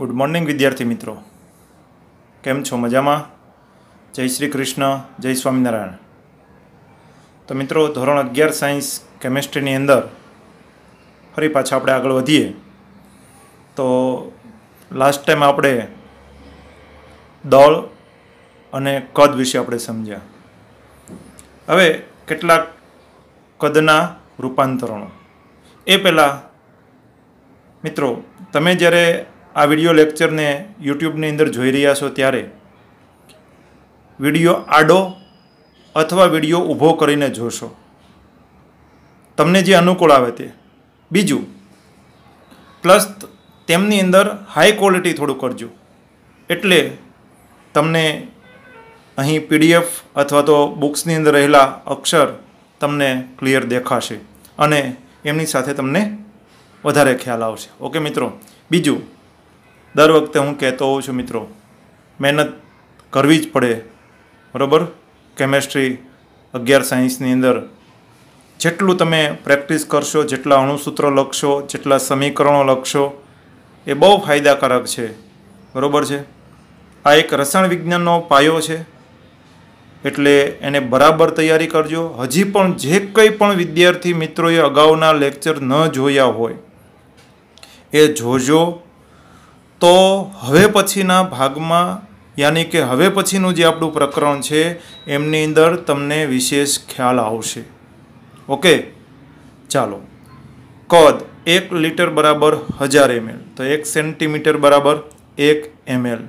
good morning વિદ્યાર્થી મિત્રો કેમ છો મજામાં જય શ્રી કૃષ્ણ જય સ્વામિનારાયણ તો મિત્રો ધોરણ અગિયાર સાયન્સ કેમેસ્ટ્રીની અંદર ફરી પાછા આપણે આગળ વધીએ તો લાસ્ટ ટાઈમ આપણે દળ અને કદ વિશે આપણે સમજ્યા હવે કેટલાક કદના રૂપાંતરણો એ પહેલાં મિત્રો તમે જ્યારે આ વિડીયો લેક્ચરને યુટ્યુબની અંદર જોઈ રહ્યા છો ત્યારે વિડીયો આડો અથવા વિડીયો ઊભો કરીને જોશો તમને જે અનુકૂળ આવે તે બીજું પ્લસ તેમની અંદર હાઈ ક્વોલિટી થોડું કરજો એટલે તમને અહીં પીડીએફ અથવા તો બુક્સની અંદર રહેલા અક્ષર તમને ક્લિયર દેખાશે અને એમની સાથે તમને વધારે ખ્યાલ આવશે ઓકે મિત્રો બીજું દર વખતે હું કહેતો હોઉં છું મિત્રો મહેનત કરવી જ પડે બરાબર કેમેસ્ટ્રી અગિયાર સાયન્સની અંદર જેટલું તમે પ્રેક્ટિસ કરશો જેટલા અણુસૂત્રો લખશો જેટલા સમીકરણો લખશો એ બહુ ફાયદાકારક છે બરાબર છે આ એક રસાયણ વિજ્ઞાનનો પાયો છે એટલે એને બરાબર તૈયારી કરજો હજી પણ જે કંઈ પણ વિદ્યાર્થી મિત્રોએ અગાઉના લેક્ચર ન જોયા હોય એ જોજો તો હવે પછીના ભાગમાં યાની કે હવે પછીનું જે આપણું પ્રકરણ છે એમની અંદર તમને વિશેષ ખ્યાલ આવશે ઓકે ચાલો કદ એક લીટર બરાબર હજાર એમએલ તો એક સેન્ટીમીટર બરાબર એક એમએલ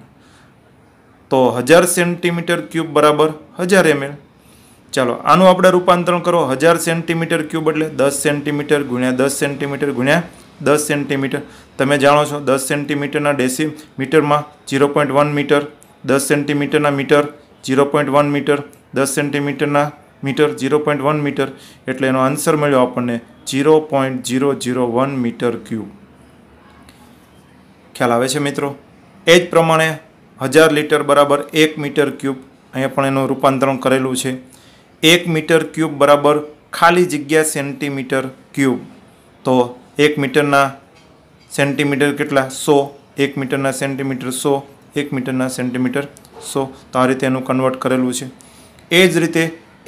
તો હજાર સેન્ટીમીટર ક્યુબ બરાબર હજાર એમએલ ચાલો આનું આપણે રૂપાંતરણ કરો હજાર સેન્ટીમીટર ક્યુબ એટલે દસ સેન્ટીમીટર ગુણ્યા દસ સેન્ટીમીટર ગુણ્યા દસ સેન્ટીમીટર તમે જાણો છો દસ સેન્ટીમીટરના ડેસી મીટરમાં ઝીરો પોઈન્ટ વન મીટર દસ સેન્ટીમીટરના metre zero point one metre દસ સેન્ટીમીટરના metre zero point one metre એટલે એનો આન્સર મળ્યો આપણને zero point zero zero one metre cube ખ્યાલ આવે છે મિત્રો એ જ પ્રમાણે હજાર લીટર બરાબર એક મીટર ક્યુબ અહીંયા પણ એનું રૂપાંતરણ કરેલું છે એક મીટર ક્યુબ બરાબર ખાલી જગ્યા સેન્ટીમીટર ક્યુબ તો એક મીટરના સેન્ટીમીટર કેટલા સો એક મીટરના સેન્ટીમીટર સો એક મીટરના સેન્ટીમીટર સો તો આ રીતે એનું કન્વર્ટ કરેલું છે એ જ રીતે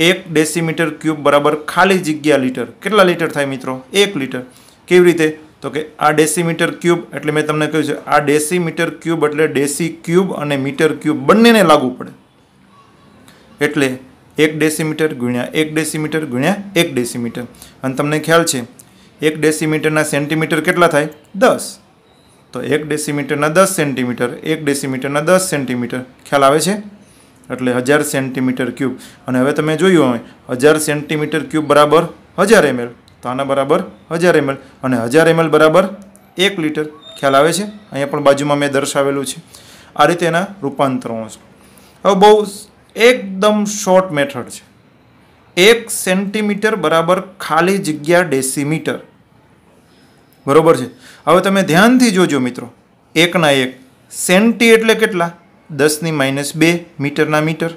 એક ડેસીમીટર ક્યુબ બરાબર ખાલી જગ્યા લીટર કેટલા લીટર થાય મિત્રો એક લીટર કેવી રીતે તો કે આ ડેસીમીટર ક્યુબ એટલે મેં તમને કહ્યું છે આ મીટર ક્યુબ એટલે ડેસી ક્યુબ અને મીટર ક્યુબ બંનેને લાગુ પડે એટલે એક ડેસીમીટર ગુણ્યા એક ડેસી મીટર ગુણ્યા એક ડેસી મીટર અને તમને ખ્યાલ છે એક ડેસીમીટરના સેન્ટીમીટર કેટલા થાય દસ તો એક ડેસીમીટરના દસ સેન્ટીમીટર એક ડેસીમીટરના દસ સેન્ટીમીટર ખ્યાલ આવે છે એટલે હજાર સેન્ટીમીટર ક્યુબ અને હવે તમે જોયું હોય હજાર સેન્ટીમીટર ક્યુબ બરાબર હજાર એમએલ તો આના બરાબર હજાર એમએલ અને હજાર એમએલ બરાબર એક લીટર ખ્યાલ આવે છે અહીંયા પણ બાજુમાં મેં દર્શાવેલું છે આ રીતે એના રૂપાંતરણો છે હવે બહુ એકદમ શોર્ટ મેથડ છે એક સેન્ટીમીટર બરાબર ખાલી જગ્યા ડેસીમીટર બરાબર છે હવે તમે ધ્યાનથી જોજો મિત્રો એકના એક સેન્ટી એટલે કેટલા દસની માઇનસ બે મીટરના મીટર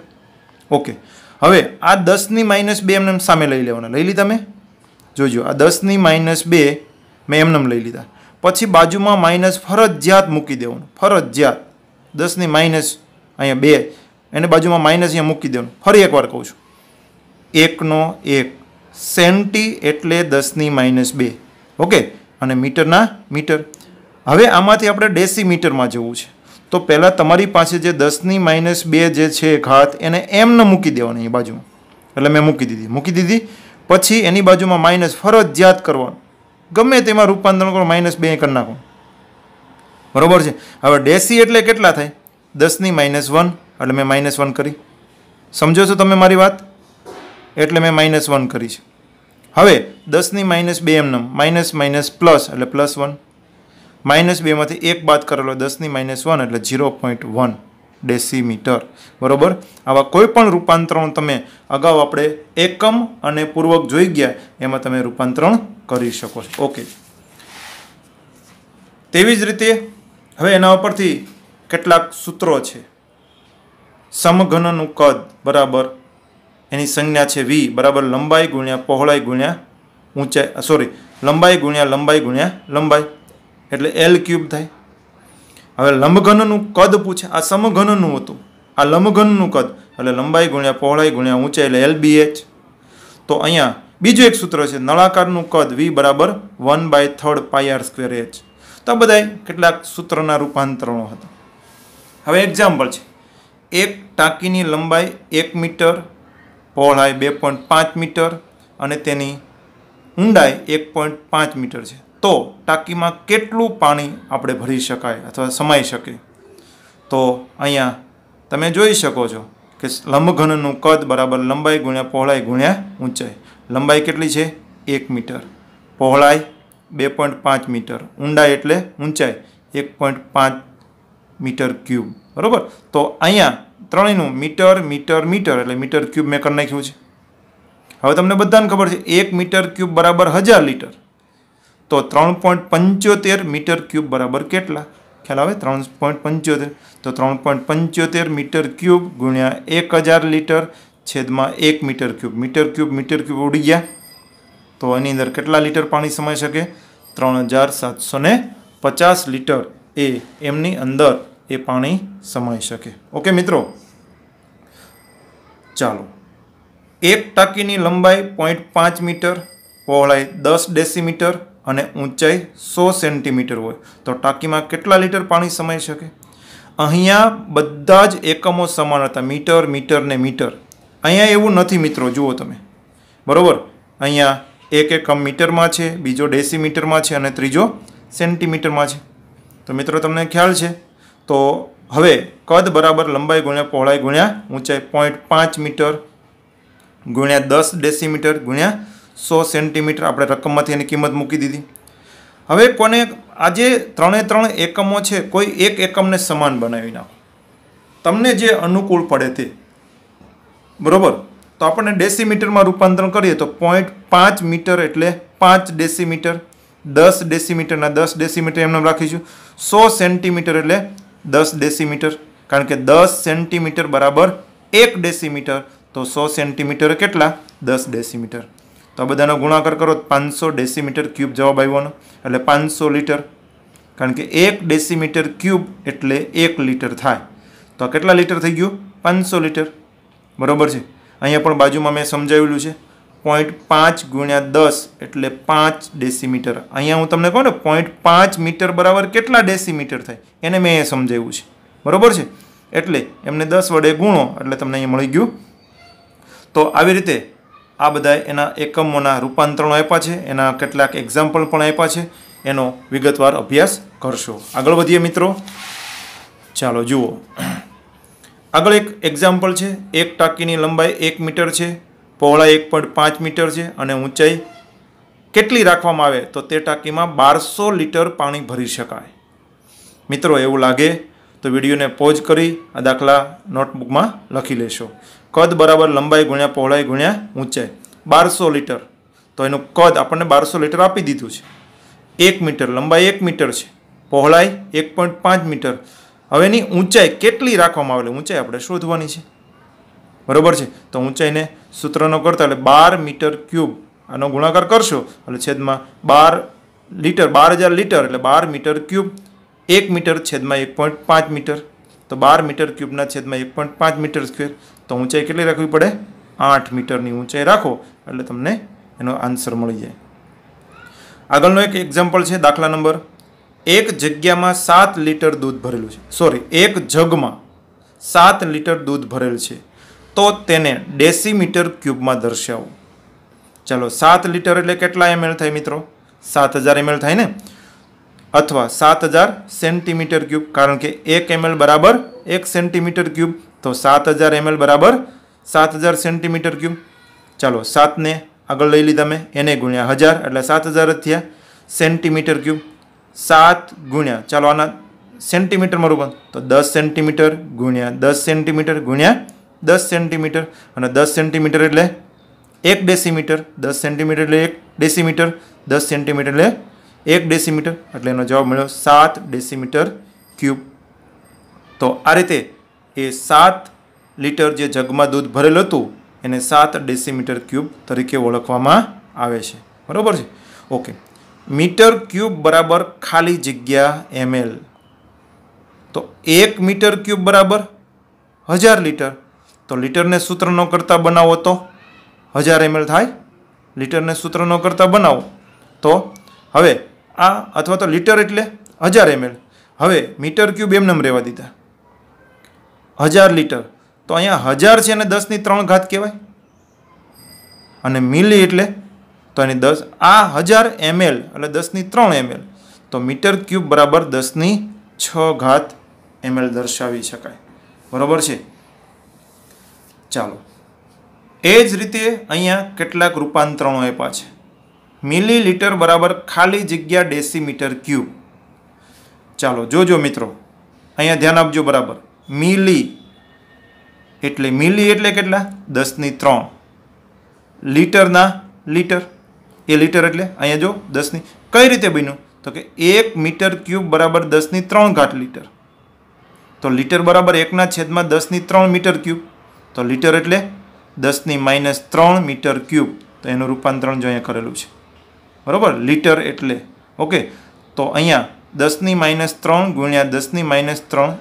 ઓકે હવે આ દસની માઇનસ બે એમને સામે લઈ લેવાના લઈ લીધા મેં જોજો આ દસની માઇનસ બે મેં એમનેમ લઈ લીધા પછી બાજુમાં માઇનસ ફરજિયાત મૂકી દેવાનું ફરજિયાત દસની માઇનસ અહીંયા બે એને બાજુમાં માઇનસ અહીંયા મૂકી દેવાનું ફરી એકવાર કહું છું એકનો એક સેન્ટી એટલે દસની માઇનસ બે ઓકે અને મીટરના મીટર હવે આમાંથી આપણે ડેસી મીટરમાં જવું છે તો પહેલાં તમારી પાસે જે દસની માઇનસ બે જે છે ઘાત એને એમને મૂકી દેવાની એ બાજુમાં એટલે મેં મૂકી દીધી મૂકી દીધી પછી એની બાજુમાં માઇનસ ફરજિયાત કરવાનું ગમે તેમાં રૂપાંતરણ કરો માઇનસ બે કરી નાખો બરાબર છે હવે ડેસી એટલે કેટલા થાય દસની માઇનસ વન એટલે મેં માઇનસ વન કરી સમજો છો તમે મારી વાત એટલે મેં માઇનસ વન કરી છે હવે દસની માઇનસ બે એમ માઇનસ માઇનસ પ્લસ એટલે પ્લસ વન માઇનસ બેમાંથી એક બાદ કરેલો દસની માઇનસ વન એટલે ઝીરો પોઈન્ટ વન ડેસીમીટર બરાબર આવા કોઈ પણ રૂપાંતરણ તમે અગાઉ આપણે એકમ અને પૂર્વક જોઈ ગયા એમાં તમે રૂપાંતરણ કરી શકો છો ઓકે તેવી જ રીતે હવે એના ઉપરથી કેટલાક સૂત્રો છે સમઘનનું કદ બરાબર એની સંજ્ઞા છે વી બરાબર લંબાઈ ગુણ્યા પહોળાઈ ગુણ્યા ઊંચાઈ સોરી લંબાઈ ગુણ્યા લંબાઈ ગુણ્યા લંબાઈ એટલે એલ ક્યુબ થાય હવે લંબઘનનું કદ પૂછે આ સમઘનનું હતું આ લંબઘનનું કદ એટલે લંબાઈ ગુણ્યા પહોળાઈ ગુણ્યા ઊંચાઈ એટલે એલ બી એચ તો અહીંયા બીજું એક સૂત્ર છે નળાકારનું કદ વી બરાબર one by third pi R square H તો આ બધા કેટલાક સૂત્રના રૂપાંતરણો હતા હવે એક્ઝામ્પલ છે એક ટાંકીની લંબાઈ એક મીટર પહોળાઈ બે પોઈન્ટ પાંચ મીટર અને તેની ઊંડાઈ એક પોઈન્ટ પાંચ મીટર છે તો ટાંકીમાં કેટલું પાણી આપણે ભરી શકાય અથવા સમાઈ શકે તો અહીંયા તમે જોઈ શકો છો કે લંબઘનનું કદ બરાબર લંબાઈ ગુણ્યા પહોળાઈ ગુણ્યા ઊંચાઈ લંબાઈ કેટલી છે એક મીટર પહોળાઈ બે પોઈન્ટ પાંચ મીટર ઊંડાઈ એટલે ઊંચાઈ એક પોઈન્ટ પાંચ મીટર ક્યુબ બરાબર તો અહીંયા ત્રણેયનું મીટર મીટર મીટર એટલે મીટર ક્યુબ મેં કરી નાખ્યું છે હવે તમને બધાને ખબર છે એક મીટર ક્યુબ બરાબર હજાર લીટર તો ત્રણ પોઈન્ટ પંચોતેર મીટર ક્યુબ બરાબર કેટલા ખ્યાલ આવે ત્રણ પોઈન્ટ પંચોતેર તો ત્રણ પોઈન્ટ પંચોતેર મીટર ક્યુબ ગુણ્યા એક હજાર લીટર છેદમાં એક metre cube metre cube metre cube ઉડી ગયા તો એની અંદર કેટલા લીટર પાણી સમાઈ શકે ત્રણ હજાર સાતસો પચાસ લીટર એ એમની અંદર એ પાણી સમાઈ શકે ઓકે મિત્રો ચાલો એક ટાંકીની લંબાઈ પોઈન્ટ પાંચ મીટર પહોળાઈ દસ ડેસી મીટર અને ઊંચાઈ સો સેન્ટીમીટર હોય તો ટાંકીમાં કેટલા લીટર પાણી સમાઈ શકે અહીંયા બધા જ એકમો સમાન હતા મીટર મીટર ને મીટર અહીંયા એવું નથી મિત્રો જુઓ તમે બરાબર અહીંયા એક એકમ મીટરમાં છે બીજો ડેસી મીટરમાં છે અને ત્રીજો સેન્ટીમીટરમાં છે તો મિત્રો તમને ખ્યાલ છે તો હવે કદ બરાબર લંબાઈ ગુણ્યા પહોળાઈ ગુણ્યા ઊંચાઈ પોઈન્ટ પાંચ મીટર ગુણ્યા દસ ડેસી મીટર ગુણ્યા સો સેન્ટીમીટર આપણે રકમમાંથી એની કિંમત મૂકી દીધી હવે કોને આજે ત્રણે ત્રણ એકમો છે કોઈ એક એકમને સમાન બનાવી નાખો તમને જે અનુકૂળ પડે તે બરાબર તો આપણને ડેસીમીટરમાં રૂપાંતરણ કરીએ તો પોઈન્ટ પાંચ મીટર એટલે પાંચ ડેસીમીટર દસ ડેસીમીટરના દસ ડેસીમીટર એમને રાખીશું સો સેન્ટીમીટર એટલે દસ ડેસીમીટર કારણ કે દસ સેન્ટીમીટર બરાબર એક ડેસીમીટર તો સો સેન્ટીમીટર કેટલા દસ ડેસીમીટર તો આ બધાનો ગુણાકાર કરો પાંચસો ડેસીમીટર ક્યુબ જવાબ આવ્યોનો એટલે પાંચસો લીટર કારણ કે એક ડેસીમીટર ક્યુબ એટલે એક લીટર થાય તો કેટલા લીટર થઈ ગયું પાંચસો લીટર બરાબર છે અહીંયા પણ બાજુમાં મેં સમજાવેલું છે પોઈન્ટ પાંચ ગુણ્યા દસ એટલે પાંચ ડેસીમીટર અહીંયા હું તમને કહું ને પોઈન્ટ પાંચ મીટર બરાબર કેટલા ડેસીમીટર થાય એને મેં એ સમજાવ્યું છે બરાબર છે એટલે એમને દસ વડે ગુણો એટલે તમને અહીંયા મળી ગયું તો આવી રીતે આ બધા એના એકમોના રૂપાંતરણો આપ્યા છે એના કેટલાક એક્ઝામ્પલ પણ આપ્યા છે એનો વિગતવાર અભ્યાસ કરશો આગળ વધીએ મિત્રો ચાલો જુઓ આગળ એક એક્ઝામ્પલ છે એક ટાંકીની લંબાઈ એક મીટર છે પહોળાઈ એક પોઈન્ટ પાંચ મીટર છે અને ઊંચાઈ કેટલી રાખવામાં આવે તો તે ટાંકીમાં બારસો લીટર પાણી ભરી શકાય મિત્રો એવું લાગે તો વિડીયોને પોઝ કરી આ દાખલા નોટબુકમાં લખી લેશો કદ બરાબર લંબાઈ ગુણ્યા પહોળાઈ ગુણ્યા ઊંચાઈ બારસો લીટર તો એનું કદ આપણને બારસો લીટર આપી દીધું છે એક મીટર લંબાઈ એક મીટર છે પહોળાઈ એક પોઈન્ટ પાંચ મીટર હવે એની ઊંચાઈ કેટલી રાખવામાં આવેલી ઊંચાઈ આપણે શોધવાની છે બરાબર છે તો ઊંચાઈને સૂત્રનો કરતા એટલે બાર મીટર ક્યુબ આનો ગુણાકાર કરશો એટલે છેદમાં બાર લીટર બાર હજાર લીટર એટલે બાર મીટર ક્યુબ એક મીટર છેદમાં એક પોઈન્ટ પાંચ મીટર તો બાર મીટર ક્યુબના છેદમાં એક પોઈન્ટ પાંચ મીટર સ્ક્વેર તો ઊંચાઈ કેટલી રાખવી પડે આઠ મીટરની ઊંચાઈ રાખો એટલે તમને એનો આન્સર મળી જાય આગળનો એક એક્ઝામ્પલ છે દાખલા નંબર એક જગ્યામાં સાત લીટર દૂધ ભરેલું છે સોરી એક જગમાં સાત લીટર દૂધ ભરેલ છે તો તેને ડેસી મીટર ક્યુબમાં દર્શાવો ચાલો સાત લીટર એટલે કેટલા એમએલ થાય મિત્રો સાત હજાર એમએલ થાય ને અથવા સાત હજાર સેન્ટીમીટર ક્યુબ કારણ કે એક એમએલ બરાબર એક સેન્ટીમીટર ક્યુબ તો સાત હજાર એમએલ બરાબર સાત હજાર સેન્ટીમીટર ક્યુબ ચાલો સાતને આગળ લઈ લીધા મેં એને ગુણ્યા હજાર એટલે સાત હજાર જ થયા સેન્ટીમીટર ક્યુબ સાત ગુણ્યા ચાલો આના સેન્ટીમીટરમાં રૂપણ તો દસ સેન્ટીમીટર ગુણ્યા દસ સેન્ટીમીટર ગુણ્યા દસ સેન્ટીમીટર અને દસ સેન્ટીમીટર એટલે એક ડેસીમીટર દસ સેન્ટીમીટર એટલે એક ડેસીમીટર દસ સેન્ટીમીટર એટલે એક ડેસીમીટર એટલે એનો જવાબ મળ્યો સાત ડેસીમીટર ક્યુબ તો આ રીતે એ સાત લીટર જે જગમાં દૂધ ભરેલું હતું એને સાત ડેસીમીટર ક્યુબ તરીકે ઓળખવામાં આવે છે બરાબર છે ઓકે મીટર ક્યુબ બરાબર ખાલી જગ્યા એમએલ તો એક મીટર ક્યુબ બરાબર હજાર લીટર તો લીટરને સૂત્રનો કરતા બનાવો તો હજાર એમએલ થાય લીટરને સૂત્રનો કરતા બનાવો તો હવે આ અથવા તો લીટર એટલે હજાર એમએલ હવે મીટર ક્યુબ એમ નમ રહેવા દીધા હજાર લીટર તો અહીંયા હજાર છે અને દસની ત્રણ ઘાત કહેવાય અને મિલી એટલે તો એની દસ આ હજાર એમએલ એટલે દસની ત્રણ એમએલ તો મીટર ક્યુબ બરાબર દસની છ ઘાત એમએલ દર્શાવી શકાય બરાબર છે ચાલો એ જ રીતે અહીંયા કેટલાક રૂપાંતરણો આપ્યા છે મિલીલીટર બરાબર ખાલી જગ્યા ડેસી મીટર ક્યુબ ચાલો જોજો મિત્રો અહીંયા ધ્યાન આપજો બરાબર મિલી એટલે મિલી એટલે કેટલા દસની ત્રણ લીટરના લીટર એ લીટર એટલે અહીંયા જો દસની કઈ રીતે બન્યું તો કે એક મીટર ક્યુબ બરાબર દસની ત્રણ ઘાટ લીટર તો લીટર બરાબર એકના છેદમાં દસની ત્રણ મીટર ક્યુબ તો લીટર એટલે દસની માઇનસ ત્રણ મીટર ક્યુબ તો એનું રૂપાંતરણ જો અહીંયા કરેલું છે બરાબર લીટર એટલે ઓકે તો અહીંયા દસની માઇનસ ત્રણ ગુણ્યા દસની માઇનસ ત્રણ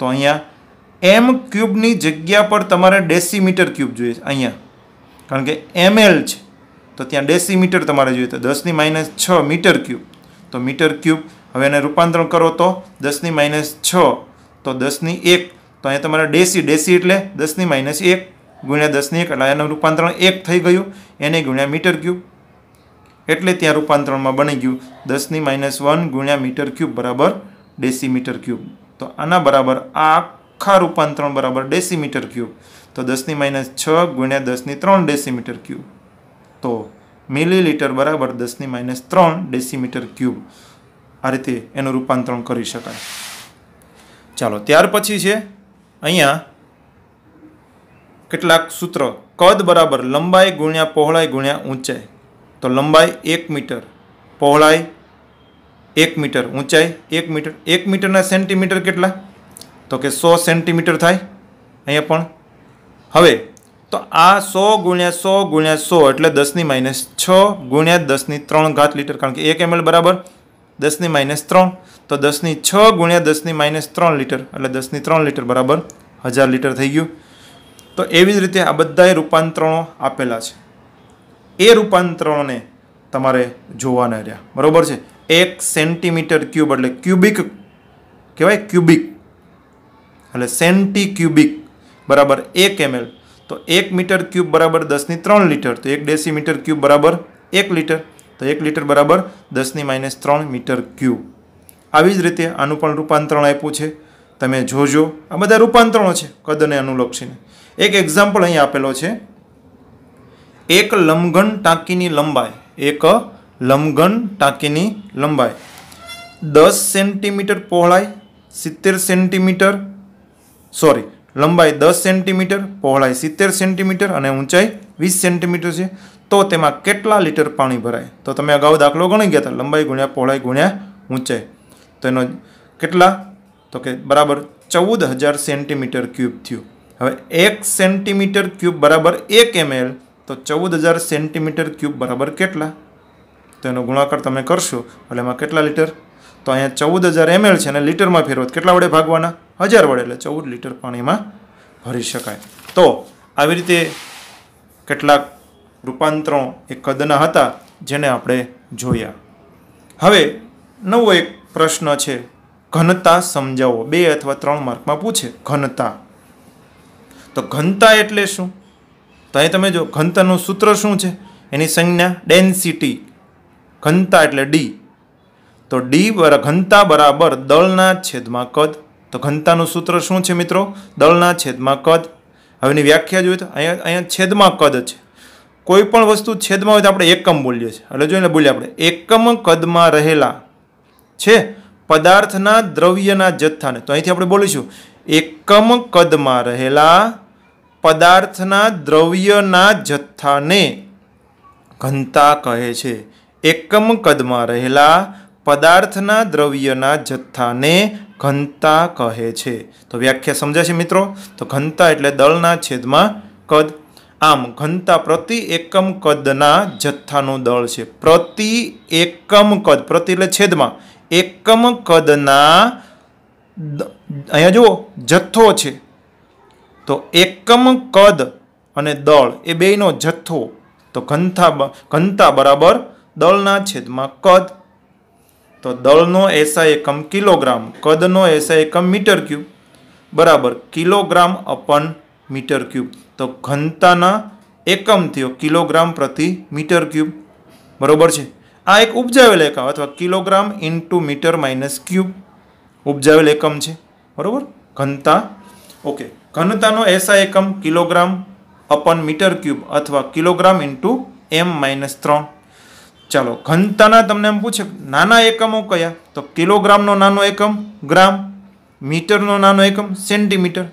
તો અહીંયા એમ ક્યુબની જગ્યા પર તમારે ડેસીમીટર ક્યુબ જોઈએ અહીંયા કારણ કે એમએલ છે તો ત્યાં ડેસીમીટર તમારે જોઈએ તો દસની માઇનસ છ મીટર ક્યુબ તો મીટર ક્યુબ હવે એને રૂપાંતરણ કરો તો દસની માઇનસ છ તો દસની એક તો અહીંયા તમારે ડેસી ડેસી એટલે દસની માઇનસ એક ગુણ્યા દસની એક એટલે એનું રૂપાંતરણ એક થઈ ગયું એને ગુણ્યા મીટર ક્યુબ એટલે ત્યાં રૂપાંતરણમાં બની ગયું દસની માઇનસ વન ગુણ્યા મીટર ક્યુબ બરાબર ડેસી મીટર ક્યુબ તો આના બરાબર આખા રૂપાંતરણ બરાબર ડેસીમીટર ક્યુબ તો દસની માઇનસ છ ગુણ્યા દસની ત્રણ ડેસીમીટર ક્યુબ તો મિલીલીટર બરાબર દસની માઇનસ ત્રણ ડેસીમીટર ક્યુબ આ રીતે એનું રૂપાંતરણ કરી શકાય ચાલો ત્યાર પછી છે અહીંયા કેટલાક સૂત્ર કદ બરાબર લંબાઈ ગુણ્યા પહોળાઈ ગુણ્યા ઊંચાઈ તો લંબાઈ એક મીટર પહોળાઈ એક મીટર ઊંચાઈ એક મીટર એક મીટરના સેન્ટીમીટર કેટલા તો કે સો સેન્ટીમીટર થાય અહીંયા પણ હવે તો આ સો ગુણ્યા સો ગુણ્યા સો એટલે દસની માઇનસ છ ગુણ્યા દસની ત્રણ ઘાત લીટર કારણ કે એક એમએલ બરાબર દસની માઇનસ ત્રણ તો દસની છ ગુણ્યા દસની માઇનસ ત્રણ લીટર એટલે દસની ત્રણ લીટર બરાબર હજાર લીટર થઈ ગયું તો એવી જ રીતે આ બધાએ રૂપાંતરણો આપેલા છે એ રૂપાંતરણોને તમારે જોવાના રહ્યા બરાબર છે એક સેન્ટીમીટર ક્યુબ એટલે ક્યુબિક કહેવાય ક્યુબિક એટલે સેન્ટી ક્યુબિક બરાબર એક એમએલ તો એક મીટર ક્યુબ બરાબર દસની ત્રણ લીટર તો એક મીટર ક્યુબ બરાબર એક લીટર તો એક લીટર બરાબર દસની માઇનસ ત્રણ મીટર ક્યુબ આવી જ રીતે આનું પણ રૂપાંતરણ આપ્યું છે તમે જોજો આ બધા રૂપાંતરણો છે કદને અનુલક્ષીને એક એક્ઝામ્પલ અહીં આપેલો છે એક લંબઘન ટાંકીની લંબાઈ એક લંબઘન ટાંકીની લંબાઈ દસ સેન્ટીમીટર પહોળાઈ સિત્તેર સેન્ટીમીટર સોરી લંબાઈ દસ સેન્ટીમીટર પહોળાઈ સિત્તેર સેન્ટીમીટર અને ઊંચાઈ વીસ સેન્ટીમીટર છે તો તેમાં કેટલા લીટર પાણી ભરાય તો તમે અગાઉ દાખલો ગણી ગયા હતા લંબાઈ ગુણ્યા પહોળાઈ ગુણ્યા ઊંચાઈ તો એનો કેટલા તો કે બરાબર ચૌદ હજાર સેન્ટીમીટર ક્યુબ થયું હવે એક સેન્ટીમીટર ક્યુબ બરાબર એક એમએલ તો ચૌદ હજાર સેન્ટીમીટર ક્યુબ બરાબર કેટલા તો એનો ગુણાકાર તમે કરશો એટલે એમાં કેટલા લીટર તો અહીંયા ચૌદ હજાર એમએલ છે અને લીટરમાં ફેરવો કેટલા વડે ભાગવાના હજાર વડે એટલે ચૌદ લીટર પાણીમાં ભરી શકાય તો આવી રીતે કેટલાક રૂપાંતરણો એ કદના હતા જેને આપણે જોયા હવે નવો એક પ્રશ્ન છે ઘનતા સમજાવો બે અથવા ત્રણ માર્કમાં પૂછે ઘનતા તો ઘનતા એટલે શું તો અહીં તમે જો ઘનતાનું સૂત્ર શું છે એની સંજ્ઞા ડેન્સિટી ઘનતા એટલે ડી તો ડી ઘનતા બરાબર દળના છેદમાં કદ તો ઘનતાનું સૂત્ર શું છે મિત્રો દળના છેદમાં કદ એની વ્યાખ્યા જોઈએ તો અહીંયા અહીંયા છેદમાં કદ છે કોઈ પણ વસ્તુ છેદમાં હોય તો આપણે એકમ બોલીએ છીએ એટલે જોઈને બોલીએ આપણે એકમ કદમાં રહેલા છે પદાર્થના દ્રવ્યના જથ્થાને તો અહીંથી આપણે બોલીશું એકમ કદમાં રહેલા પદાર્થના દ્રવ્યના જથ્થાને ઘનતા કહે છે એકમ કદમાં રહેલા પદાર્થના દ્રવ્યના જથ્થાને ઘનતા કહે છે તો વ્યાખ્યા સમજાશે મિત્રો તો ઘનતા એટલે દળના છેદમાં કદ આમ ઘનતા પ્રતિ એકમ કદના જથ્થાનું દળ છે પ્રતિ એકમ કદ પ્રતિ એટલે છેદમાં એકમ કદના અહીંયા જુઓ જથ્થો છે તો એકમ કદ અને દળ એ બેયનો જથ્થો તો ઘનતા ઘનતા બરાબર દળના છેદમાં કદ તો દળનો એસઆઈ એકમ કિલોગ્રામ કદનો એસઆઈ એકમ મીટર ક્યુબ બરાબર કિલોગ્રામ અપન મીટર ક્યુબ તો ઘનતાના એકમ થયો કિલોગ્રામ પ્રતિ મીટર ક્યુબ બરાબર છે આ એક ઉપજાવેલ એકમ અથવા kilogram into metre minus cube ઉપજાવેલ એકમ છે બરાબર ઘનતા ઓકે ઘનતાનો એસઆઈ એકમ કિલોગ્રામ અપન મીટર ક્યુબ અથવા કિલોગ્રામ ઇન્ટુ એમ માઇનસ ત્રણ ચાલો ઘનતાના તમને એમ પૂછે નાના એકમો કયા તો કિલોગ્રામનો નાનો એકમ ગ્રામ મીટરનો નાનો એકમ સેન્ટીમીટર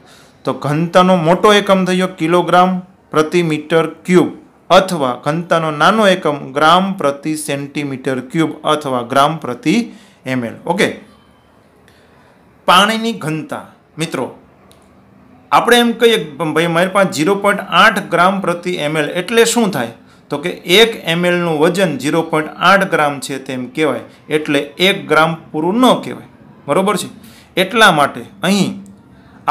તો ઘનતાનો મોટો એકમ થયો કિલોગ્રામ પ્રતિ મીટર ક્યુબ અથવા ઘનતાનો નાનો એકમ ગ્રામ પ્રતિ સેન્ટીમીટર ક્યુબ અથવા ગ્રામ પ્રતિ એમએલ ઓકે પાણીની ઘનતા મિત્રો આપણે એમ કહીએ ભાઈ મારી પાસે ઝીરો પોઈન્ટ આઠ ગ્રામ પ્રતિ એમએલ એટલે શું થાય તો કે એક એમએલનું વજન ઝીરો પોઈન્ટ આઠ ગ્રામ છે તેમ કહેવાય એટલે એક ગ્રામ પૂરું ન કહેવાય બરાબર છે એટલા માટે અહીં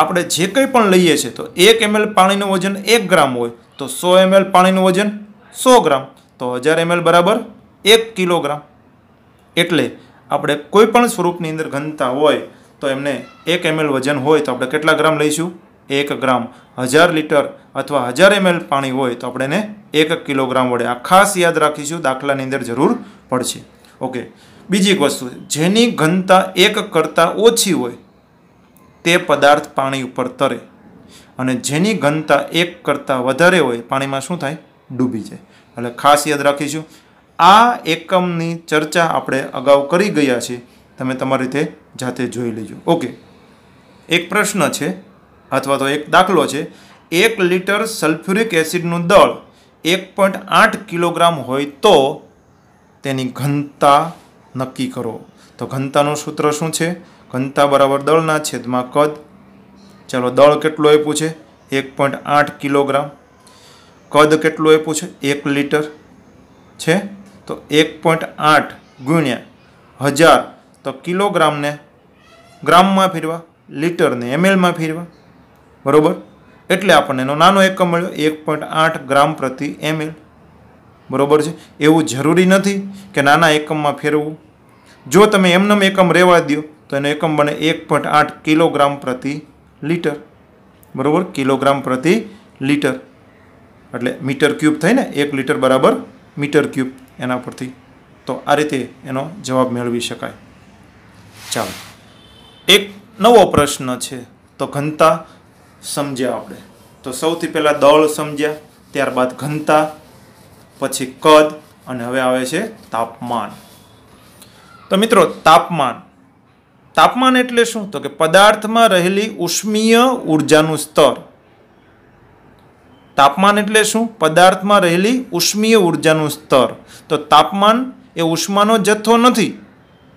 આપણે જે કંઈ પણ લઈએ છીએ તો એક એમએલ પાણીનું વજન એક ગ્રામ હોય તો સો એમએલ પાણીનું વજન સો ગ્રામ તો હજાર એમએલ બરાબર એક કિલોગ્રામ એટલે આપણે કોઈ પણ સ્વરૂપની અંદર ઘનતા હોય તો એમને એક એમએલ વજન હોય તો આપણે કેટલા ગ્રામ લઈશું એક ગ્રામ હજાર લીટર અથવા હજાર એમએલ પાણી હોય તો આપણે એને એક કિલોગ્રામ વડે આ ખાસ યાદ રાખીશું દાખલાની અંદર જરૂર પડશે ઓકે બીજી એક વસ્તુ જેની ઘનતા એક કરતાં ઓછી હોય તે પદાર્થ પાણી ઉપર તરે અને જેની ઘનતા એક કરતાં વધારે હોય પાણીમાં શું થાય ડૂબી જાય એટલે ખાસ યાદ રાખીશું આ એકમની ચર્ચા આપણે અગાઉ કરી ગયા છીએ તમે તમારી રીતે જાતે જોઈ લેજો ઓકે એક પ્રશ્ન છે અથવા તો એક દાખલો છે એક લિટર સલ્ફ્યુરિક એસિડનું દળ એક પોઈન્ટ આઠ કિલોગ્રામ હોય તો તેની ઘનતા નક્કી કરો તો ઘનતાનું સૂત્ર શું છે ઘનતા બરાબર દળના છેદમાં કદ ચાલો દળ કેટલું આપ્યું છે એક પોઈન્ટ આઠ કિલોગ્રામ કદ કેટલું આપ્યું છે એક લિટર છે તો એક પોઈન્ટ આઠ ગુણ્યા હજાર તો કિલોગ્રામને ગ્રામમાં ફેરવા લીટરને એમએલમાં ફેરવા બરાબર એટલે આપણને એનો નાનો એકમ મળ્યો એક પોઈન્ટ આઠ ગ્રામ પ્રતિ એમએલ બરાબર છે એવું જરૂરી નથી કે નાના એકમમાં ફેરવવું જો તમે એમનેમ એકમ રહેવા દો તો એનો એકમ બને એક પોઈન્ટ આઠ કિલોગ્રામ પ્રતિ લીટર બરાબર કિલોગ્રામ પ્રતિ લીટર એટલે મીટર ક્યુબ થાય ને એક લીટર બરાબર મીટર ક્યુબ એના પરથી તો આ રીતે એનો જવાબ મેળવી શકાય ચાલો એક નવો પ્રશ્ન છે તો ઘનતા સમજ્યા આપણે તો સૌથી પહેલાં દળ સમજ્યા ત્યારબાદ ઘનતા પછી કદ અને હવે આવે છે તાપમાન તો મિત્રો તાપમાન તાપમાન એટલે શું તો કે પદાર્થમાં રહેલી ઉષ્મીય ઉર્જાનું સ્તર તાપમાન એટલે શું પદાર્થમાં રહેલી ઉષ્મીય ઉર્જાનું સ્તર તો તાપમાન એ ઉષ્માનો જથ્થો નથી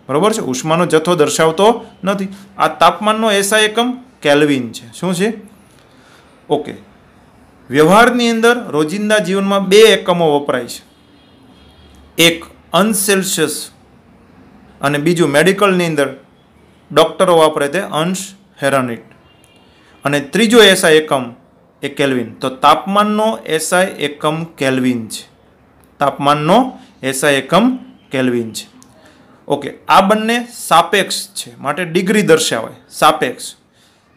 બરાબર છે ઉષ્માનો જથ્થો દર્શાવતો નથી આ તાપમાનનો એસઆઈ એકમ કેલ્વિન છે શું છે ઓકે વ્યવહારની અંદર રોજિંદા જીવનમાં બે એકમો વપરાય છે એક અનસેલ્શિયસ અને બીજું મેડિકલની અંદર ડૉક્ટરો વાપરે તે અંશ હેરાનિટ અને ત્રીજો એસઆઈ એકમ એ કેલ્વિન તો તાપમાનનો એસઆઈ એકમ કેલ્વિન છે તાપમાનનો એસઆઈ એકમ કેલ્વિન છે ઓકે આ બંને સાપેક્ષ છે માટે ડિગ્રી દર્શાવાય સાપેક્ષ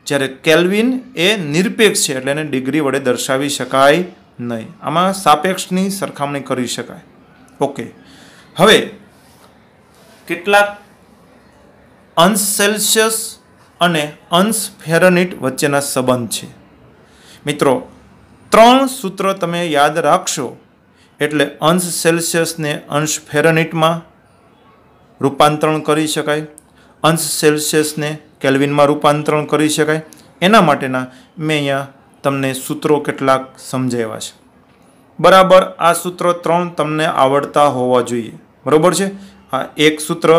જ્યારે કેલ્વિન એ નિરપેક્ષ છે એટલે એને ડિગ્રી વડે દર્શાવી શકાય નહીં આમાં સાપેક્ષની સરખામણી કરી શકાય ઓકે હવે કેટલાક અંશ સેલ્સિયસ અને અંશ ફેરનિટ વચ્ચેના સંબંધ છે મિત્રો ત્રણ સૂત્ર તમે યાદ રાખશો એટલે અંશ સેલ્સિયસને અંશ ફેરનિટમાં રૂપાંતરણ કરી શકાય અંશ સેલ્સિયસને કેલ્વિનમાં રૂપાંતરણ કરી શકાય એના માટેના મેં અહીંયા તમને સૂત્રો કેટલાક સમજાવ્યા છે બરાબર આ સૂત્રો ત્રણ તમને આવડતા હોવા જોઈએ બરાબર છે આ એક સૂત્ર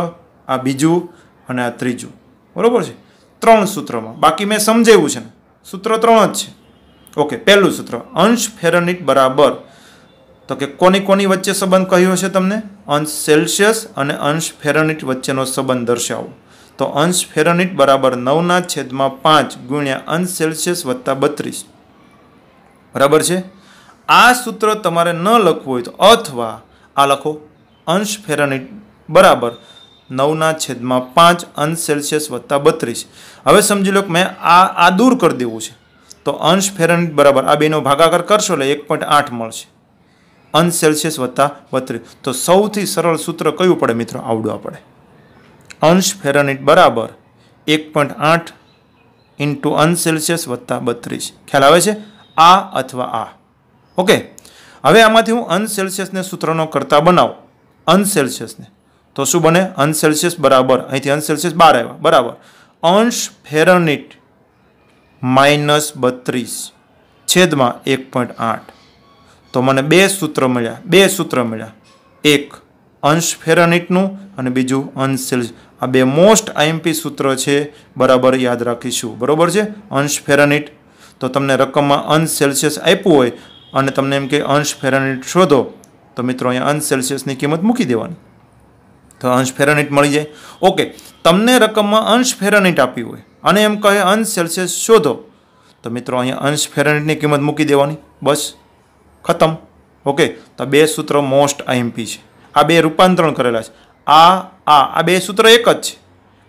આ બીજું અને આ ત્રીજું બરાબર છે ત્રણ સૂત્રમાં બાકી મેં સમજાવ્યું છે ને સૂત્ર ત્રણ જ છે ઓકે પહેલું સૂત્ર અંશ ફેરનિટ બરાબર તો કે કોની કોની વચ્ચે સંબંધ કહ્યો છે તમને અંશ સેલ્સિયસ અને અંશ ફેરનિટ વચ્ચેનો સંબંધ દર્શાવો તો અંશ ફેરનિટ બરાબર નવના છેદમાં પાંચ ગુણ્યા અંશ સેલ્સિયસ વત્તા બત્રીસ બરાબર છે આ સૂત્ર તમારે ન લખવું હોય તો અથવા આ લખો અંશ ફેરનિટ બરાબર નવના છેદમાં પાંચ અંશ સેલ્સિયસ વત્તા બત્રીસ હવે સમજી લો કે મેં આ આ દૂર કરી દેવું છે તો અંશ ફેરનહીટ બરાબર આ બેનો ભાગાકાર કરશો એટલે એક પોઈન્ટ આઠ મળશે અંશ સેલ્સિયસ વત્તા બત્રીસ તો સૌથી સરળ સૂત્ર કયું પડે મિત્રો આવડવા પડે અંશ ફેરનહીટ બરાબર એક પોઈન્ટ આઠ ઇન્ટુ અંશ સેલ્સિયસ વત્તા બત્રીસ ખ્યાલ આવે છે આ અથવા આ ઓકે હવે આમાંથી હું અંશ સેલ્સિયસને સૂત્રનો કરતા બનાવું અંશ સેલ્સિયસને તો શું બને અંશ સેલ્સિયસ બરાબર અહીંથી અંશ સેલ્સિયસ બાર આવ્યા બરાબર અંશ ફેરનહીટ માઇનસ બત્રીસ છેદમાં એક પોઈન્ટ આઠ તો મને બે સૂત્ર મળ્યા બે સૂત્ર મળ્યા એક અંશ ફેરનહીટનું અને બીજું અંશ સેલ્સિયસ આ બે મોસ્ટ આઈએમપી સૂત્ર છે બરાબર યાદ રાખીશું બરાબર છે અંશ ફેરાનિટ તો તમને રકમમાં અંશ સેલ્સિયસ આપ્યું હોય અને તમને એમ કે અંશ ફેરાનિટ શોધો તો મિત્રો અહીંયા અંશ સેલ્સિયસની કિંમત મૂકી દેવાની તો અંશ ફેરાનિટ મળી જાય ઓકે તમને રકમમાં અંશ ફેરાનિટ આપી હોય અને એમ કહે અંશ સેલ્સિયસ શોધો તો મિત્રો અહીંયા અંશ ફેરાનિટની કિંમત મૂકી દેવાની બસ ખતમ ઓકે તો બે સૂત્ર મોસ્ટ આઈએમપી છે આ બે રૂપાંતરણ કરેલા છે આ આ આ બે સૂત્ર એક જ છે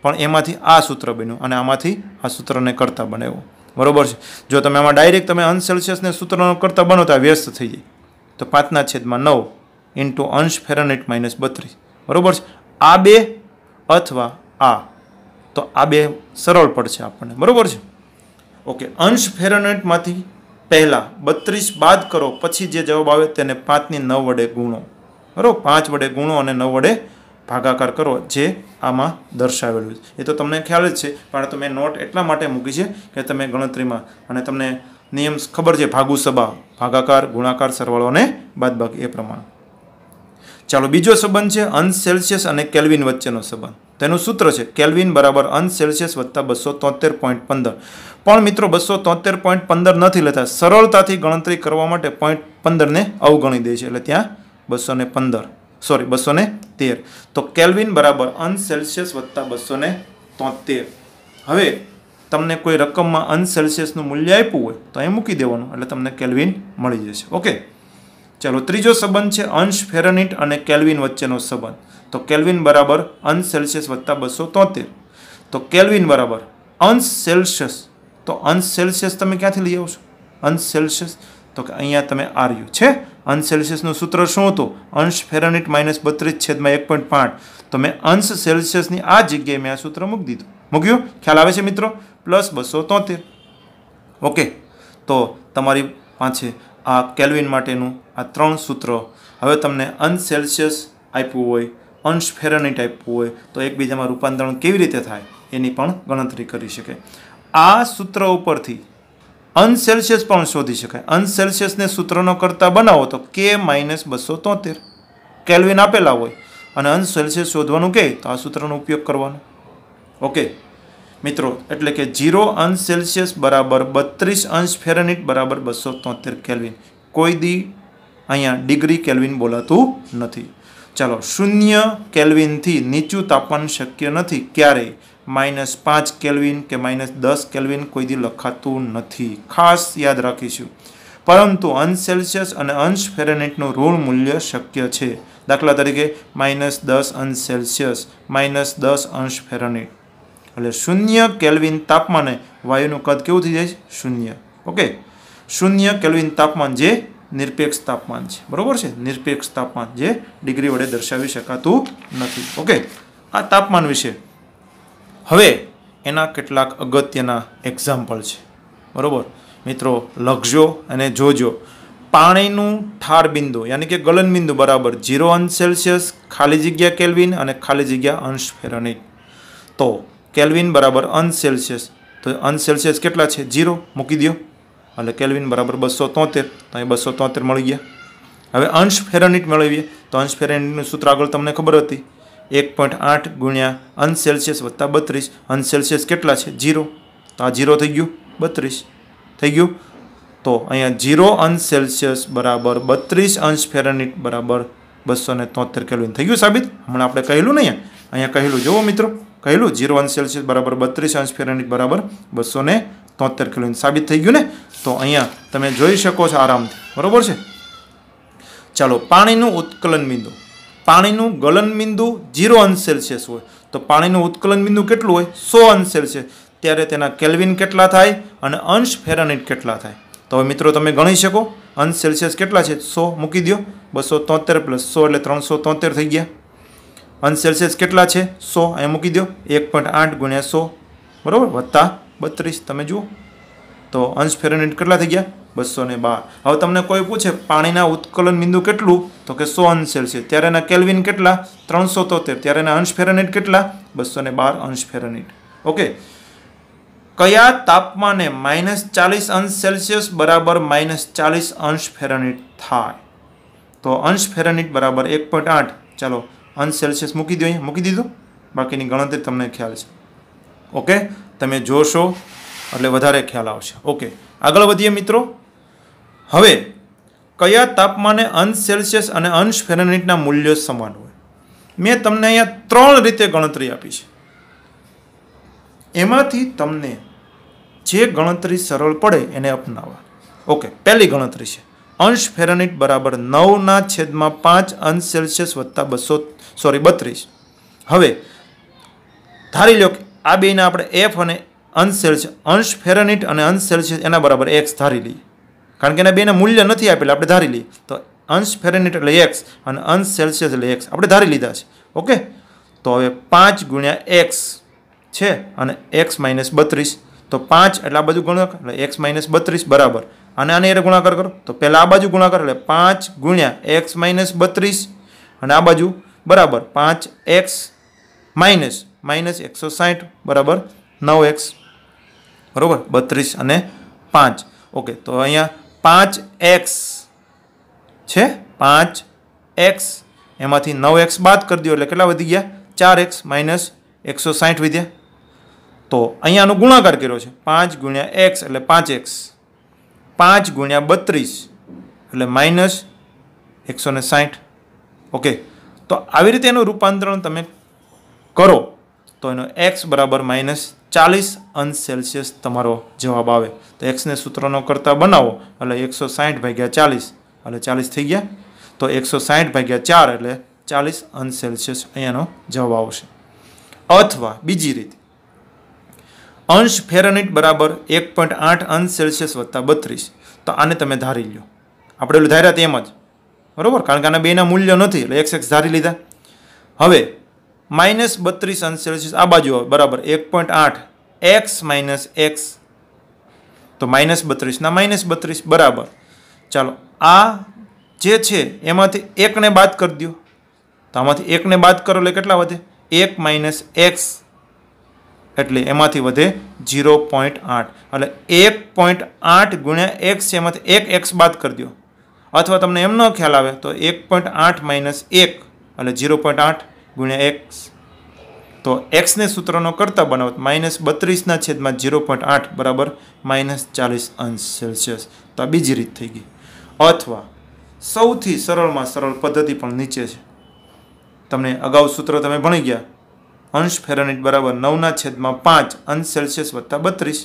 પણ એમાંથી આ સૂત્ર બન્યું અને આમાંથી આ સૂત્રને કરતા બનાવ્યો બરાબર છે જો તમે આમાં ડાયરેક્ટ તમે અંશ સેલ્સિયસને સૂત્રનો કરતા બનો તો આ વ્યસ્ત થઈ જાય તો પાંચના છેદમાં નવ ઇન્ટુ અંશ ફેરનેટ માઇનસ બત્રીસ બરાબર છે આ બે અથવા આ તો આ બે સરળ પડશે આપણને બરાબર છે ઓકે અંશ ફેરનેટમાંથી પહેલાં બત્રીસ બાદ કરો પછી જે જવાબ આવે તેને પાંચની નવ વડે ગુણો બરાબર પાંચ વડે ગુણો અને નવ વડે ભાગાકાર કરો જે આમાં દર્શાવેલું છે એ તો તમને ખ્યાલ જ છે પણ તો મેં નોટ એટલા માટે મૂકી છે કે તમે ગણતરીમાં અને તમને નિયમ ખબર છે ભાગુ સભા ભાગાકાર ગુણાકાર સરવાળો અને બાદબાકી એ પ્રમાણે ચાલો બીજો સંબંધ છે અંશ સેલ્સિયસ અને કેલ્વિન વચ્ચેનો સંબંધ તેનું સૂત્ર છે કેલ્વિન બરાબર અંશ સેલ્સિયસ વત્તા બસો તોતેર પોઈન્ટ પંદર પણ મિત્રો બસો તોતેર પોઈન્ટ પંદર નથી લેતા સરળતાથી ગણતરી કરવા માટે પોઈન્ટ પંદરને અવગણી દે છે એટલે ત્યાં બસો ને પંદર સોરી બસો ને તેર તો કેલ્વિન બરાબર અંશ સેલ્સિયસ વત્તા બસો ને તોતેર હવે તમને કોઈ રકમમાં અંશ સેલ્સિયસનું મૂલ્ય આપ્યું હોય તો એ મૂકી દેવાનું એટલે તમને કેલ્વિન મળી જશે ઓકે ચાલો ત્રીજો સંબંધ છે અંશ ફેરનિટ અને કેલ્વિન વચ્ચેનો સંબંધ તો કેલ્વિન બરાબર અનસેલ્સિયસ વત્તા બસો તોતેર તો કેલ્વિન બરાબર અંશ સેલ્સિયસ તો અંશ સેલ્સિયસ તમે ક્યાંથી લઈ આવશો અંશ સેલ્સિયસ તો કે અહીંયા તમે આર યુ છે અંશ સેલ્સિયસનું સૂત્ર શું હતું અંશ ફેરનહીટ માઇનસ બત્રીસ છેદમાં એક પોઈન્ટ પાંચ તો મેં અંશ સેલ્સિયસની આ જગ્યાએ મેં આ સૂત્ર મૂકી દીધું મૂક્યું ખ્યાલ આવે છે મિત્રો પ્લસ બસો તોતેર ઓકે તો તમારી પાસે આ કેલ્વિન માટેનું આ ત્રણ સૂત્રો હવે તમને અંશ સેલ્સિયસ આપ્યું હોય અંશ ફેરનહીટ આપ્યું હોય તો એકબીજામાં રૂપાંતરણ કેવી રીતે થાય એની પણ ગણતરી કરી શકે આ સૂત્ર ઉપરથી અનસેલ્સિયસ પણ શોધી શકાય અનસેલ્સિયસને સેલ્સિયસને સૂત્રનો કરતાં બનાવો તો કે માઇનસ બસો તોતેર કેલ્વિન આપેલા હોય અને અંશ સેલ્સિયસ શોધવાનું કહે તો આ સૂત્રનો ઉપયોગ કરવાનો ઓકે મિત્રો એટલે કે જીરો અંશ સેલ્સિયસ બરાબર બત્રીસ અંશ ફેરનિટ બરાબર બસો તોતેર કેલ્વિન કોઈ દી અહીંયા ડિગ્રી કેલ્વિન બોલાતું નથી ચાલો શૂન્ય કેલ્વિનથી નીચું તાપમાન શક્ય નથી ક્યારેય માઇનસ પાંચ કેલ્વિન કે માઇનસ દસ કેલ્વિન કોઈથી લખાતું નથી ખાસ યાદ રાખીશું પરંતુ અંશ સેલ્સિયસ અને અંશ ફેરેનેટનું ઋણ મૂલ્ય શક્ય છે દાખલા તરીકે માઇનસ દસ અંશ સેલ્સિયસ માઇનસ દસ અંશ ફેરેનેટ એટલે શૂન્ય કેલ્વિન તાપમાને વાયુનું કદ કેવું થઈ જાય શૂન્ય ઓકે શૂન્ય કેલ્વિન તાપમાન જે નિરપેક્ષ તાપમાન છે બરાબર છે નિરપેક્ષ તાપમાન જે ડિગ્રી વડે દર્શાવી શકાતું નથી ઓકે આ તાપમાન વિશે હવે એના કેટલાક અગત્યના એક્ઝામ્પલ છે બરાબર મિત્રો લખજો અને જોજો પાણીનું ઠાર બિંદુ યાની કે ગલન બિંદુ બરાબર જીરો અંશ સેલ્સિયસ ખાલી જગ્યા કેલ્વિન અને ખાલી જગ્યા અંશ ફેરનિટ તો કેલ્વિન બરાબર અંશ સેલ્સિયસ તો અંશ સેલ્સિયસ કેટલા છે જીરો મૂકી દો એટલે કેલ્વિન બરાબર બસો તોતેર તો અહીં બસો તોતેર મળી ગયા હવે અંશ ફેરનિટ મેળવીએ તો અંશ ફેરનિટનું સૂત્ર આગળ તમને ખબર હતી એક પોઈન્ટ આઠ ગુણ્યા અનસેલ્સિયસ વત્તા બત્રીસ અંશ કેટલા છે જીરો તો આ જીરો થઈ ગયું બત્રીસ થઈ ગયું તો અહીંયા જીરો અંશ સેલ્સિયસ બરાબર બત્રીસ અંશ ફેરનિટ બરાબર બસો ને તોતેર કેલ્વિન થઈ ગયું સાબિત હમણાં આપણે કહેલું નહીં અહીંયા કહેલું જુઓ મિત્રો કહેલું ઝીરો અંશ સેલ્સિયસ બરાબર બત્રીસ અંશ ફેરનિટ બરાબર બસો ને તોતેર કેલ્વિન સાબિત થઈ ગયું ને તો અહીંયા તમે જોઈ શકો છો આરામથી બરાબર છે ચાલો પાણીનું ઉત્કલન બિંદુ પાણીનું ગલન બિંદુ જીરો અંશ સેલ્સિયસ હોય તો પાણીનું ઉત્કલન બિંદુ કેટલું હોય સો અંશ સેલ્સિયસ ત્યારે તેના કેલ્વિન કેટલા થાય અને અંશ ફેરાનાઇટ કેટલા થાય તો હવે મિત્રો તમે ગણી શકો અંશ સેલ્સિયસ કેટલા છે સો મૂકી દો બસો તોતેર પ્લસ સો એટલે ત્રણસો તોતેર થઈ ગયા અંશ સેલ્સિયસ કેટલા છે સો અહીં મૂકી દો એક પોઈન્ટ આઠ ગુણ્યા સો બરાબર વત્તા બત્રીસ તમે જુઓ તો અંશ ફેરાનાઇટ કેટલા થઈ ગયા બસો ને બાર હવે તમને કોઈ પૂછે પાણીના ઉત્કલન બિંદુ કેટલું તો કે સો અંશ સેલ્સિયસ ત્યારે એના કેલ્વિન કેટલા ત્રણસો તોતેર ત્યારે એના અંશ ફેરનેટ કેટલા બસો ને બાર અંશ ફેરનેટ ઓકે કયા તાપમાને માઇનસ ચાલીસ અંશ સેલ્સિયસ બરાબર માઇનસ ચાલીસ અંશ ફેરનેટ થાય તો અંશ ફેરનેટ બરાબર એક પોઈન્ટ આઠ ચાલો અંશ સેલ્સિયસ મૂકી દો અહીંયા મૂકી દીધું બાકીની ગણતરી તમને ખ્યાલ છે ઓકે તમે જોશો એટલે વધારે ખ્યાલ આવશે ઓકે આગળ વધીએ મિત્રો હવે કયા તાપમાને અંશ સેલ્સિયસ અને અંશ ફેરેનિટના મૂલ્યો સમાન હોય મેં તમને અહીંયા ત્રણ રીતે ગણતરી આપી છે એમાંથી તમને જે ગણતરી સરળ પડે એને અપનાવવા ઓકે પહેલી ગણતરી છે અંશ ફેરેનિટ બરાબર નવના છેદમાં પાંચ અંશ સેલ્સિયસ વત્તા બસો સોરી બત્રીસ હવે ધારી લો કે આ બેને આપણે એફ અને અંશ સેલ્સિયસ અંશ ફેરનહીટ અને અંશ સેલ્સિયસ એના બરાબર એક્સ ધારી લઈએ કારણ કે એના બેને મૂલ્ય નથી આપેલા આપણે ધારી લઈએ તો અંશ ફેરેનેટ એટલે એક્સ અને અંશ સેલ્સિયસ એટલે એક્સ આપણે ધારી લીધા છે ઓકે તો હવે પાંચ ગુણ્યા એક્સ છે અને એક્સ માઇનસ બત્રીસ તો પાંચ એટલે આ બાજુ ગુણાકાર એટલે એક્સ માઇનસ બત્રીસ બરાબર અને આને એને ગુણાકાર કરો તો પહેલાં આ બાજુ ગુણાકાર એટલે પાંચ ગુણ્યા એક્સ માઇનસ બત્રીસ અને આ બાજુ બરાબર પાંચ એક્સ માઇનસ માઇનસ એકસો સાહીઠ બરાબર નવ એક્સ બરાબર બત્રીસ અને પાંચ ઓકે તો અહીંયા પાંચ એક્સ છે પાંચ એક્સ એમાંથી નવ એક્સ બાદ કરી દો એટલે કેટલા વધી ગયા ચાર એક્સ માઇનસ એકસો સાઠ વધ્યા તો અહીંયાનો ગુણાકાર કર્યો છે પાંચ ગુણ્યા એક્સ એટલે પાંચ એક્સ પાંચ ગુણ્યા બત્રીસ એટલે માઇનસ એકસો ને સાઠ ઓકે તો આવી રીતે એનું રૂપાંતરણ તમે કરો તો એનો એક્સ બરાબર માઇનસ ચાલીસ અંશ સેલ્સિયસ તમારો જવાબ આવે તો એક્સને સૂત્રનો કરતાં બનાવો એટલે એકસો સાહીઠ ભાગ્યા ચાલીસ એટલે ચાલીસ થઈ ગયા તો એકસો સાહીઠ ભાગ્યા ચાર એટલે ચાલીસ અંશ સેલ્સિયસ અહીંયાનો જવાબ આવશે અથવા બીજી રીતે અંશ ફેરનિટ બરાબર એક પોઈન્ટ આઠ અંશ સેલ્સિયસ વત્તા બત્રીસ તો આને તમે ધારી લો આપણે ધાર્યા તેમ જ બરાબર કારણ કે આના બેના મૂલ્ય નથી એટલે એક્સ એક્સ ધારી લીધા હવે માઇનસ બત્રીસ અંશ સેલ્સિયસ આ બાજુ આવે બરાબર એક પોઈન્ટ આઠ એક્સ માઇનસ એક્સ તો માઇનસ બત્રીસના માઇનસ બત્રીસ બરાબર ચાલો આ જે છે એમાંથી એકને બાદ કરી દો તો આમાંથી એકને બાદ કરો એટલે કેટલા વધે એક માઇનસ એક્સ એટલે એમાંથી વધે ઝીરો પોઈન્ટ આઠ એટલે એક પોઈન્ટ આઠ ગુણ્યા એક્સ એમાંથી એક એક્સ બાદ કરી દો અથવા તમને એમ ન ખ્યાલ આવે તો એક પોઈન્ટ આઠ માઇનસ એક એટલે ઝીરો પોઈન્ટ આઠ ગુણ્યા એક્સ તો એક્સને સૂત્રનો કરતા બનાવો માઇનસ બત્રીસના છેદમાં ઝીરો પોઈન્ટ આઠ બરાબર માઇનસ ચાલીસ અંશ સેલ્સિયસ તો આ બીજી રીત થઈ ગઈ અથવા સૌથી સરળમાં સરળ પદ્ધતિ પણ નીચે છે તમને અગાઉ સૂત્ર તમે ભણી ગયા અંશ ફેરનિટ બરાબર નવના છેદમાં પાંચ અંશ સેલ્સિયસ વત્તા બત્રીસ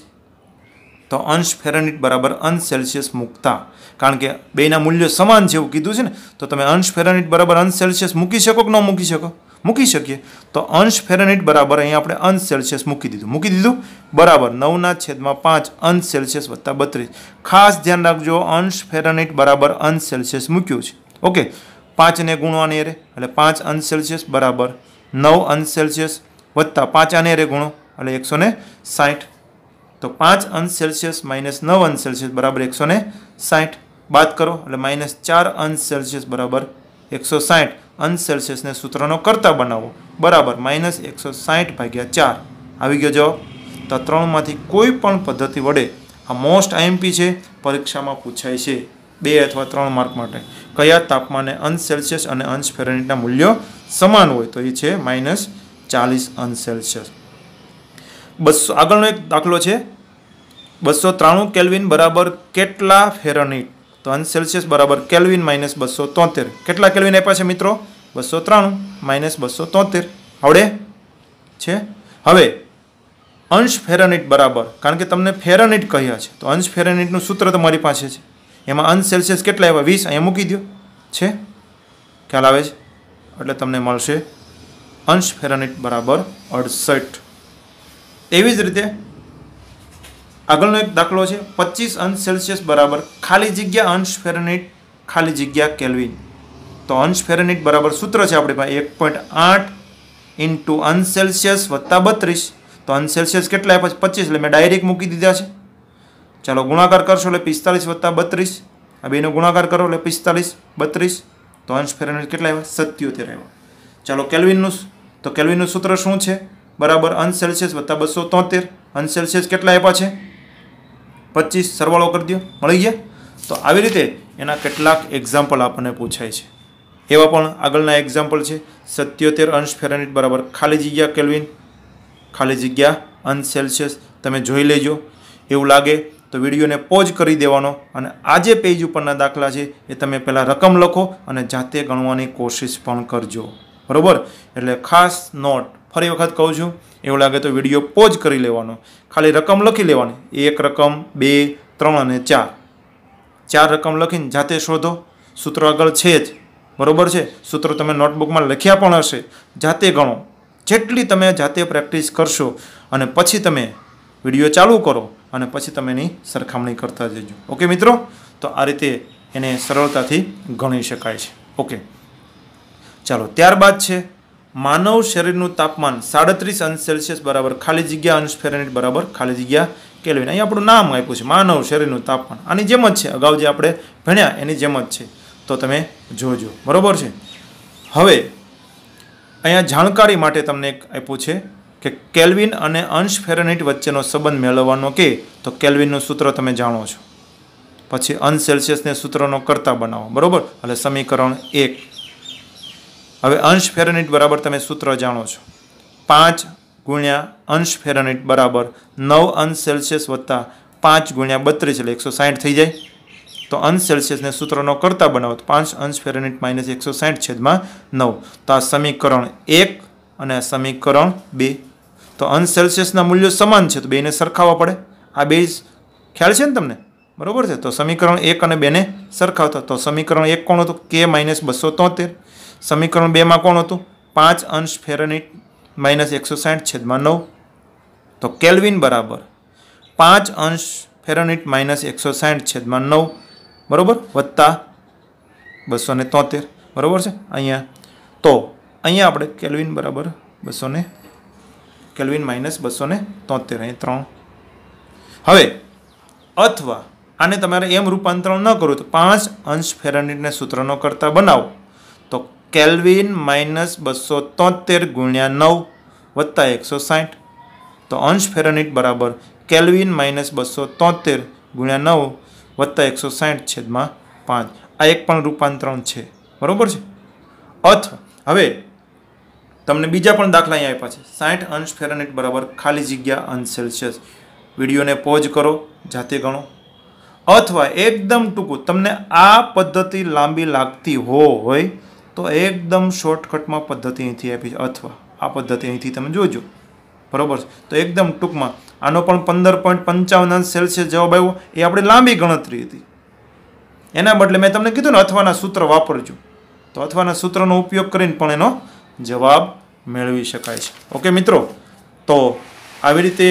તો અંશ ફેરનિટ બરાબર અંશ સેલ્સિયસ મૂકતા કારણ કે બેના મૂલ્યો સમાન છે એવું કીધું છે ને તો તમે અંશ ફેરનિટ બરાબર અંશ સેલ્સિયસ મૂકી શકો કે ન મૂકી શકો મૂકી શકીએ તો અંશ ફેરનહીટ બરાબર અહીં આપણે અંશ સેલ્સિયસ મૂકી દીધું મૂકી દીધું બરાબર નવના છેદમાં પાંચ અંશ સેલ્સિયસ વત્તા બત્રીસ ખાસ ધ્યાન રાખજો અંશ ફેરનહીટ બરાબર અંશ સેલ્સિયસ મૂક્યું છે ઓકે પાંચને ગુણવાની અરે એટલે પાંચ અંશ સેલ્સિયસ બરાબર નવ અંશ સેલ્સિયસ વત્તા પાંચ આને અરે ગુણો એટલે એકસો ને સાઠ તો પાંચ અંશ સેલ્સિયસ માઇનસ નવ અંશ સેલ્સિયસ બરાબર એકસો ને સાઠ બાદ કરો એટલે માઇનસ ચાર અંશ સેલ્સિયસ બરાબર એકસો સાઠ અંશ સેલ્સિયસને સૂત્રનો કરતા બનાવો બરાબર માઇનસ એકસો સાહીઠ ભાગ્યા ચાર આવી ગયો જવાબ તો ત્રણમાંથી કોઈ પણ પદ્ધતિ વડે આ મોસ્ટ આઈએમપી છે પરીક્ષામાં પૂછાય છે બે અથવા ત્રણ માર્ક માટે કયા તાપમાને અંશ સેલ્સિયસ અને અંશ ફેરનીટના મૂલ્યો સમાન હોય તો એ છે માઇનસ ચાલીસ અંશ સેલ્સિયસ બસો આગળનો એક દાખલો છે બસો ત્રાણું કેલ્વિન બરાબર કેટલા ફેરનીટ તો અંશ સેલ્સિયસ બરાબર કેલ્વિન માઇનસ બસો તોતેર કેટલા કેલ્વિન આપ્યા છે મિત્રો બસો ત્રાણું માઇનસ બસો તોતેર આવડે છે હવે અંશ ફેરનિટ બરાબર કારણ કે તમને ફેરનિટ કહ્યા છે તો અંશ ફેરનિટનું સૂત્ર તમારી પાસે છે એમાં અંશ સેલ્સિયસ કેટલા આવ્યા વીસ અહીંયા મૂકી દો છે ખ્યાલ આવે છે એટલે તમને મળશે અંશ ફેરનિટ બરાબર અડસઠ એવી જ રીતે આગળનો એક દાખલો છે પચીસ અંશ સેલ્સિયસ બરાબર ખાલી જગ્યા અંશ ફેરનેટ ખાલી જગ્યા કેલ્વિન તો અંશ ફેરનેટ બરાબર સૂત્ર છે આપણી પાસે એક પોઈન્ટ આઠ ઇન્ટુ અંશ સેલ્સિયસ વત્તા બત્રીસ તો અંશ સેલ્સિયસ કેટલા આપ્યા પચીસ એટલે મેં ડાયરેક્ટ મૂકી દીધા છે ચાલો ગુણાકાર કરશો એટલે પિસ્તાલીસ વત્તા બત્રીસ આ બેનો ગુણાકાર કરો એટલે પિસ્તાલીસ બત્રીસ તો અંશ ફેરનેટ કેટલા આવ્યા સત્યોતેર આવ્યા ચાલો કેલ્વિનનું તો કેલ્વિનનું સૂત્ર શું છે બરાબર અંશ સેલ્સિયસ વત્તા બસો તોતેર અંશ સેલ્સિયસ કેટલા આપ્યા છે પચીસ સરવાળો કરી દો મળી ગયા તો આવી રીતે એના કેટલાક એક્ઝામ્પલ આપણને પૂછાય છે એવા પણ આગળના એક્ઝામ્પલ છે સત્યોતેર અંશ ફેરનહીટ બરાબર ખાલી જગ્યા કેલ્વિન ખાલી જગ્યા અંશ સેલ્સિયસ તમે જોઈ લેજો એવું લાગે તો વિડીયોને પોઝ કરી દેવાનો અને આજે પેજ ઉપરના દાખલા છે એ તમે પહેલાં રકમ લખો અને જાતે ગણવાની કોશિશ પણ કરજો બરાબર એટલે ખાસ નોટ ફરી વખત કહું છું એવું લાગે તો વિડીયો પોઝ કરી લેવાનો ખાલી રકમ લખી લેવાની એક રકમ બે ત્રણ અને ચાર ચાર રકમ લખીને જાતે શોધો સૂત્ર આગળ છે જ બરાબર છે સૂત્ર તમે નોટબુકમાં લખ્યા પણ હશે જાતે ગણો જેટલી તમે જાતે પ્રેક્ટિસ કરશો અને પછી તમે વિડીયો ચાલુ કરો અને પછી તમે એની સરખામણી કરતા જજો ઓકે મિત્રો તો આ રીતે એને સરળતાથી ગણી શકાય છે ઓકે ચાલો ત્યારબાદ છે માનવ શરીરનું તાપમાન સાડત્રીસ અંશ સેલ્સિયસ બરાબર ખાલી જગ્યા અંશ ફેરેનિટ બરાબર ખાલી જગ્યા કેલ્વિન અહીંયા આપણું નામ આપ્યું છે માનવ શરીરનું તાપમાન આની જેમ જ છે અગાઉ જે આપણે ભણ્યા એની જેમ જ છે તો તમે જોજો બરાબર છે હવે અહીંયા જાણકારી માટે તમને એક આપ્યું છે કે કેલ્વિન અને અંશ ફેરેનિટ વચ્ચેનો સંબંધ મેળવવાનો કે તો કેલ્વિનનું સૂત્ર તમે જાણો છો પછી અંશ સેલ્સિયસને સૂત્રનો કરતા બનાવો બરાબર એટલે સમીકરણ એક હવે અંશ ફેરનિટ બરાબર તમે સૂત્ર જાણો છો પાંચ ગુણ્યા અંશ ફેરનિટ બરાબર નવ અંશ સેલ્સિયસ વત્તા પાંચ ગુણ્યા બત્રીસ એટલે એકસો સાઠ થઈ જાય તો અંશ સેલ્સિયસને સૂત્રનો કરતા બનાવો તો પાંચ અંશ ફેરનિટ માઇનસ એકસો સાઠ છેદમાં નવ તો આ સમીકરણ એક અને આ સમીકરણ બે તો અંશ સેલ્સિયસના મૂલ્યો સમાન છે તો બેને સરખાવવા પડે આ બે ખ્યાલ છે ને તમને બરાબર છે તો સમીકરણ એક અને બેને સરખાવતા તો સમીકરણ એક કોણ હતું કે માઇનસ બસો તોતેર સમીકરણ બેમાં કોણ હતું પાંચ અંશ ફેરનિટ માઇનસ એકસો સાઠ છેદમાં નવ તો કેલ્વિન બરાબર પાંચ અંશ ફેરનિટ માઇનસ એકસો સાઠ છેદમાં નવ બરાબર વત્તા બસો ને તોતેર બરાબર છે અહીંયા તો અહીંયા આપણે કેલ્વિન બરાબર બસો ને કેલ્વિન માઇનસ બસો ને તોતેર અહીં ત્રણ હવે અથવા આને તમારે એમ રૂપાંતરણ ન કરવું તો પાંચ અંશ ફેરનિટને સૂત્રનો કરતાં બનાવો કેલ્વિન માઇનસ બસો તોતેર ગુણ્યા નવ વત્તા એકસો સાઠ તો અંશ ફેરનિટ બરાબર કેલ્વિન માઇનસ બસો તોતેર ગુણ્યા નવ વત્તા એકસો સાઠ છેદમાં પાંચ આ એક પણ રૂપાંતરણ છે બરાબર છે અથવા હવે તમને બીજા પણ દાખલા અહીં આપ્યા છે સાઠ અંશ ફેરનિટ બરાબર ખાલી જગ્યા અંશ સેલ્સિયસ વિડીયોને પોઝ કરો જાતે ગણો અથવા એકદમ ટૂંકું તમને આ પદ્ધતિ લાંબી લાગતી હોય તો એકદમ શોર્ટકટમાં પદ્ધતિ અહીંથી આપી અથવા આ પદ્ધતિ અહીંથી તમે જોજો બરાબર તો એકદમ ટૂંકમાં આનો પણ પંદર પોઈન્ટ પંચાવન અંશ સેલ્સિયસ જવાબ આવ્યો એ આપણી લાંબી ગણતરી હતી એના બદલે મેં તમને કીધું ને અથવાના સૂત્ર વાપરજો તો અથવાના સૂત્રનો ઉપયોગ કરીને પણ એનો જવાબ મેળવી શકાય છે ઓકે મિત્રો તો આવી રીતે